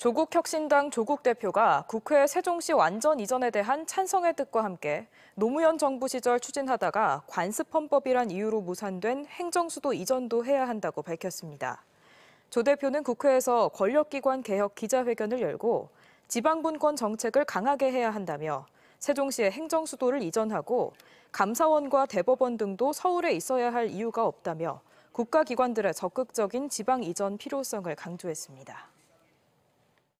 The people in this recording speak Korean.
조국 혁신당 조국 대표가 국회 세종시 완전 이전에 대한 찬성의 뜻과 함께 노무현 정부 시절 추진하다가 관습헌법이란 이유로 무산된 행정수도 이전도 해야 한다고 밝혔습니다. 조 대표는 국회에서 권력기관 개혁 기자회견을 열고 지방분권 정책을 강하게 해야 한다며 세종시의 행정수도를 이전하고 감사원과 대법원 등도 서울에 있어야 할 이유가 없다며 국가기관들의 적극적인 지방 이전 필요성을 강조했습니다.